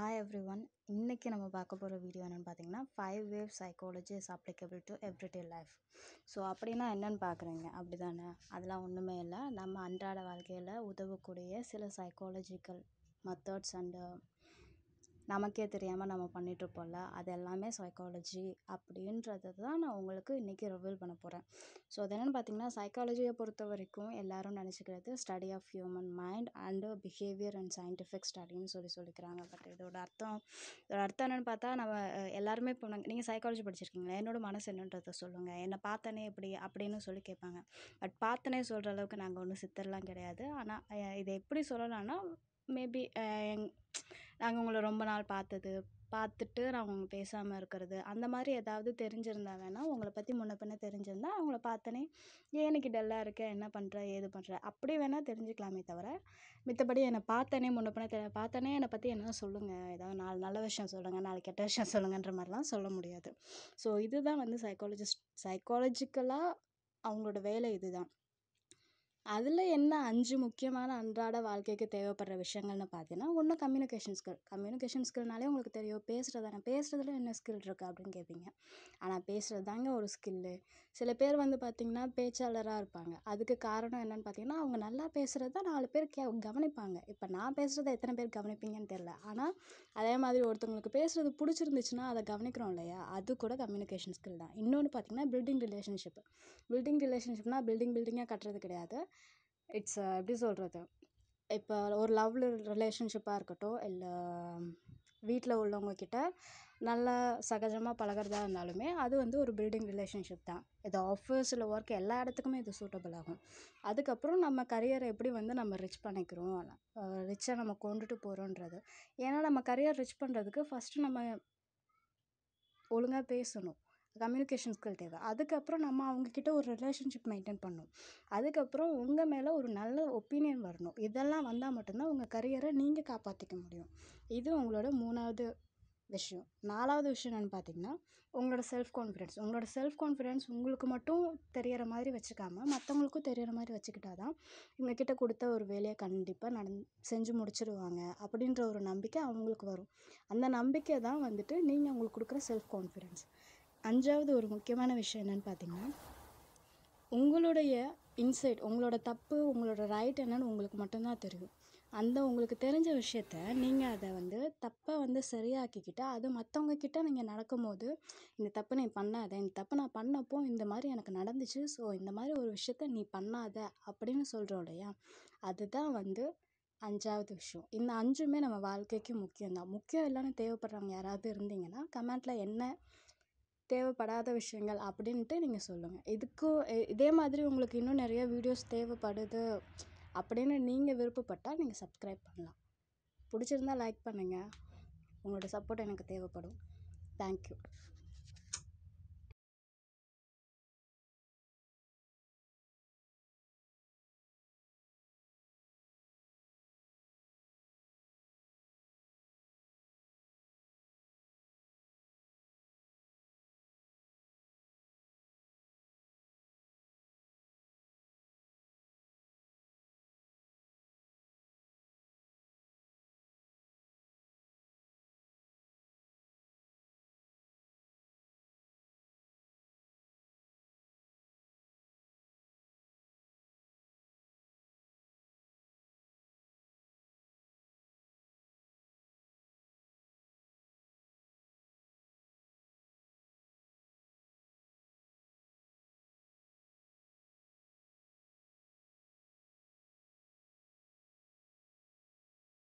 hi every one இன்றைக்கி நம்ம பார்க்க போகிற வீடியோ என்னென்னு பார்த்தீங்கன்னா five ways psychology is applicable to everyday life so அப்படின்னா என்னென்னு பார்க்குறீங்க அப்படி தானே அதெல்லாம் ஒன்றுமே இல்லை நம்ம அன்றாட வாழ்க்கையில் உதவக்கூடிய சில சைக்காலஜிக்கல் மெத்தட்ஸ் அண்டு நமக்கே தெரியாமல் நம்ம பண்ணிகிட்ருப்போம்ல அது எல்லாமே சைக்காலஜி அப்படின்றத தான் நான் உங்களுக்கு இன்றைக்கி ரிவீல் பண்ண போகிறேன் ஸோ அது என்னென்னு பார்த்தீங்கன்னா சைக்காலஜியை பொறுத்த வரைக்கும் எல்லோரும் நினச்சிக்கிறது study of human mind and behaviour and scientific ஸ்டடின்னு சொல்லி சொல்லிக்கிறாங்க பட் இதோட அர்த்தம் இதோட அர்த்தம் என்னென்னு பார்த்தா நம்ம எல்லாருமே இப்போ நீங்கள் சைக்காலஜி படிச்சிருக்கீங்களா என்னோடய மனசு என்னன்றதை சொல்லுங்கள் என்னை பார்த்தனே இப்படி அப்படின்னு சொல்லி கேட்பாங்க பட் பார்த்தனே சொல்கிற அளவுக்கு நாங்கள் ஒன்றும் சித்தர்லாம் கிடையாது ஆனால் இதை எப்படி சொல்லலாம்னா மேபி எங் நாங்கள் உங்களை ரொம்ப நாள் பார்த்தது பார்த்துட்டு அவங்க பேசாமல் இருக்கிறது அந்த மாதிரி ஏதாவது தெரிஞ்சிருந்தா வேணா உங்களை பற்றி முன்ன பின்ன தெரிஞ்சிருந்தால் அவங்கள பார்த்தோன்னே ஏன் இன்னைக்கு டல்லாக இருக்க என்ன பண்ணுற ஏது பண்ணுற அப்படி வேணால் தெரிஞ்சுக்கலாமே தவிர மத்தபடி என்னை பார்த்தனே முன்ன பின்ன தெ பார்த்தோன்னே என்னை பற்றி என்ன சொல்லுங்கள் ஏதாவது நாலு நல்ல விஷயம் சொல்லுங்கள் நாலு கெட்ட விஷயம் சொல்லுங்கன்ற மாதிரிலாம் சொல்ல முடியாது ஸோ இதுதான் வந்து சைக்காலஜிஸ்ட் சைக்காலஜிக்கலாக அவங்களோட வேலை இதுதான் அதில் என்ன அஞ்சு முக்கியமான அன்றாட வாழ்க்கைக்கு தேவைப்படுற விஷயங்கள்னு பார்த்தீங்கன்னா ஒன்று கம்யூனிகேஷன் ஸ்கில் கம்யூனிகேஷன் ஸ்கில்னாலே உங்களுக்கு தெரியும் பேசுகிறது தானே பேசுகிறதுல என்ன ஸ்கில் இருக்குது அப்படின்னு கேட்பீங்க ஆனால் பேசுகிறது தாங்க ஒரு ஸ்கில்லு சில பேர் வந்து பார்த்திங்கன்னா பேச்சாளராக இருப்பாங்க அதுக்கு காரணம் என்னென்னு பார்த்தீங்கன்னா அவங்க நல்லா பேசுகிறது தான் நாலு பேர் கே கவனிப்பாங்க இப்போ நான் பேசுகிறத எத்தனை பேர் கவனிப்பீங்கன்னு தெரில ஆனால் அதே மாதிரி ஒருத்தவங்களுக்கு பேசுகிறது பிடிச்சிருந்துச்சுன்னா அதை கவனிக்கிறோம் இல்லையா அது கூட கம்யூனிகேஷன் ஸ்கில் தான் இன்னொன்று பார்த்திங்கன்னா பில்டிங் ரிலேஷன்ஷிப் பில்டிங் ரிலேஷன்ஷிப்னால் பில்டிங் பில்டிங்காக கட்டுறது கிடையாது இட்ஸ் எப்படி சொல்கிறது இப்போ ஒரு லவ் ரிலேஷன்ஷிப்பாக இருக்கட்டும் இல்லை வீட்டில் உள்ளவங்கக்கிட்ட நல்ல சகஜமாக பழகுறதா இருந்தாலுமே அது வந்து ஒரு பில்டிங் ரிலேஷன்ஷிப் தான் இது ஆஃபீஸில் ஒர்க் எல்லா இடத்துக்குமே இது சூட்டபுள் ஆகும் அதுக்கப்புறம் நம்ம கரியரை எப்படி வந்து நம்ம ரிச் பண்ணிக்கிறோம் ரிச்சாக நம்ம கொண்டுட்டு போகிறோன்றது ஏன்னா நம்ம கரியர் ரிச் பண்ணுறதுக்கு ஃபஸ்ட்டு நம்ம ஒழுங்காக பேசணும் கம்யூனிகேஷன் ஸ்கில் தேவை அதுக்கப்புறம் நம்ம அவங்கக்கிட்ட ஒரு ரிலேஷன்ஷிப் மெயின்டைன் பண்ணணும் அதுக்கப்புறம் உங்கள் மேலே ஒரு நல்ல ஒப்பீனியன் வரணும் இதெல்லாம் வந்தால் மட்டும்தான் உங்கள் கரியரை நீங்கள் காப்பாற்றிக்க முடியும் இது உங்களோட மூணாவது விஷயம் நாலாவது விஷயம் என்னென்னு பார்த்தீங்கன்னா உங்களோட செல்ஃப் கான்ஃபிடென்ஸ் உங்களோட செல்ஃப் கான்ஃபிடென்ஸ் உங்களுக்கு மட்டும் தெரிகிற மாதிரி வச்சுக்காம மற்றவங்களுக்கும் தெரிகிற மாதிரி வச்சுக்கிட்டா தான் இவங்கக்கிட்ட கொடுத்த ஒரு வேலையை கண்டிப்பாக நடந் செஞ்சு முடிச்சிடுவாங்க அப்படின்ற ஒரு நம்பிக்கை அவங்களுக்கு வரும் அந்த நம்பிக்கை தான் வந்துட்டு நீங்கள் அவங்களுக்கு கொடுக்குற செல்ஃப் கான்ஃபிடென்ஸ் அஞ்சாவது ஒரு முக்கியமான விஷயம் என்னென்னு பார்த்தீங்கன்னா உங்களுடைய இன்சைட் உங்களோட தப்பு உங்களோட ரைட் என்னன்னு உங்களுக்கு மட்டும்தான் தெரியும் அந்த உங்களுக்கு தெரிஞ்ச விஷயத்த நீங்கள் அதை வந்து தப்பை வந்து சரியாக்கிக்கிட்டு அது மற்றவங்க கிட்டே நீங்கள் நடக்கும்போது இந்த தப்பு நீ பண்ணாத இந்த தப்பு நான் பண்ணப்போ இந்த மாதிரி எனக்கு நடந்துச்சு ஸோ இந்த மாதிரி ஒரு விஷயத்த நீ பண்ணாத அப்படின்னு சொல்கிறோம் இல்லையா அதுதான் வந்து அஞ்சாவது விஷயம் இந்த அஞ்சுமே நம்ம வாழ்க்கைக்கு முக்கியம்தான் முக்கியம் இல்லைன்னு தேவைப்படுறவங்க யாராவது இருந்தீங்கன்னா கமெண்ட்டில் என்ன தேவைப்படாத விஷயங்கள் அப்படின்ட்டு நீங்கள் சொல்லுங்கள் இதுக்கும் இதே மாதிரி உங்களுக்கு இன்னும் நிறைய வீடியோஸ் தேவைப்படுது அப்படின்னு நீங்கள் விருப்பப்பட்டால் நீங்கள் சப்ஸ்க்ரைப் பண்ணலாம் பிடிச்சிருந்தா லைக் பண்ணுங்கள் உங்களோட சப்போர்ட் எனக்கு தேவைப்படும் தேங்க் யூ